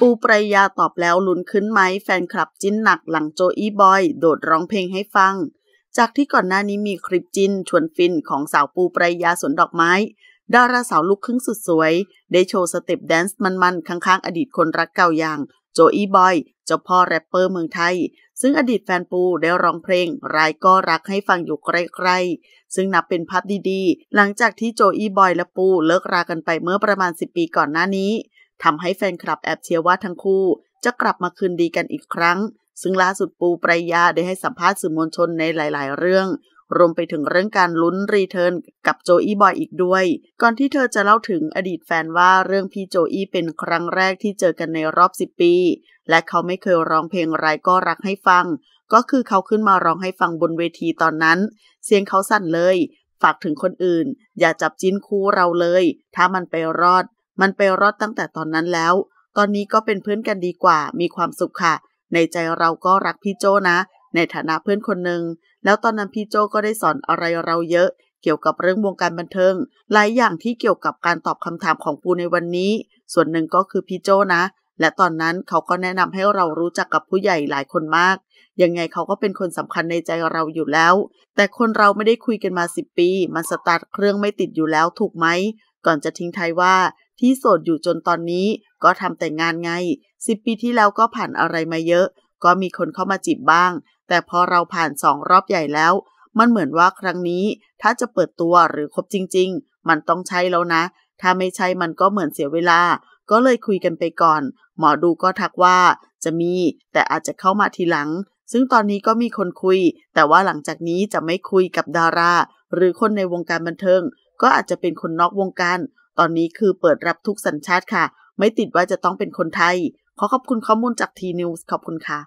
ปูปรายาตอบแล้วลุ้นขึ้นไหม แฟนคลับจิ้นหนักหลังโจอีบอยโดดร้องเพลงให้ฟัง จากที่ก่อนหน้านี้มีคลิปจิ้น ชวนฟินของสาวปูปรายาสวนดอกไม้ ดาราสาวลูกครึ่งสุดสวย ได้โชว์สเต็ปแดนซ์มันๆข้างๆ อดีตคนรักเก่าอย่าง โจอีบอยเจ้าพ่อแรปเปอร์เมืองไทย ซึ่งอดีตแฟนปูได้ร้องเพลง รายก็รักให้ฟังอยู่ใกล้ๆซึ่งนับเป็นภาพดีๆ หลังจากที่โจอีบอยและปูเลิกรากันไปเมื่อประมาณ10ปีก่อนหน้านี้ทำให้แฟนคลับแอบเชียร์ว่าทั้งคู่ จะกลับมาคืนดีกันอีกครั้ง ซึ่งล่าสุดปูปรายาได้ให้สัมภาษณ์สื่อมวลชนในหลายๆ เรื่อง รวมไปถึงเรื่องการลุ้นรีเทิร์นกับโจอี้บอยอีกด้วย ก่อนที่เธอจะเล่าถึงอดีตแฟนว่าเรื่องพี่โจอี้เป็นครั้งแรกที่เจอกันในรอบ 10 ปี และเขาไม่เคยร้องเพลงไรก็รักให้ฟัง ก็คือเขาขึ้นมาร้องให้ฟังบนเวทีตอนนั้น เสียงเขาสั่นเลย ฝากถึงคนอื่น อย่าจับจิ้นคู่เราเลย ถ้ามันไปรอดมันไปรอดตั้งแต่ตอนนั้นแล้ว ตอนนี้ก็เป็นเพื่อนกันดีกว่า มีความสุขค่ะ ในใจเราก็รักพี่โจนะ ในฐานะเพื่อนคนหนึ่ง แล้วตอนนั้นพี่โจก็ได้สอนอะไรเราเยอะ เกี่ยวกับเรื่องวงการบันเทิง หลายอย่างที่เกี่ยวกับการตอบคำถามของปูในวันนี้ ส่วนหนึ่งก็คือพี่โจนะ และตอนนั้นเขาก็แนะนำให้เรารู้จักกับผู้ใหญ่หลายคนมาก ยังไงเขาก็เป็นคนสำคัญในใจเราอยู่แล้ว แต่คนเราไม่ได้คุยกันมาสิบปี มันสตาร์ทเครื่องไม่ติดอยู่แล้วถูกไหม ก่อนจะทิ้งท้ายว่าที่โสดอยู่จนตอนนี้ก็ทำแต่งานไงสิบปีที่แล้วก็ผ่านอะไรมาเยอะ ก็มีคนเข้ามาจีบบ้าง แต่พอเราผ่านสองรอบใหญ่แล้ว มันเหมือนว่าครั้งนี้ ถ้าจะเปิดตัวหรือคบจริงๆ มันต้องใช่แล้วนะ ถ้าไม่ใช่มันก็เหมือนเสียเวลา ก็เลยคุยกันไปก่อน หมอดูก็ทักว่า จะมี แต่อาจจะเข้ามาทีหลัง ซึ่งตอนนี้ก็มีคนคุย แต่ว่าหลังจากนี้จะไม่คุยกับดารา หรือคนในวงการบันเทิง ก็อาจจะเป็นคนนอกวงการตอนนี้คือเปิดรับทุกสัญชาติค่ะ ไม่ติดว่าจะต้องเป็นคนไทย ขอขอบคุณข้อมูลจากทีนิวส์ขอบคุณค่ะ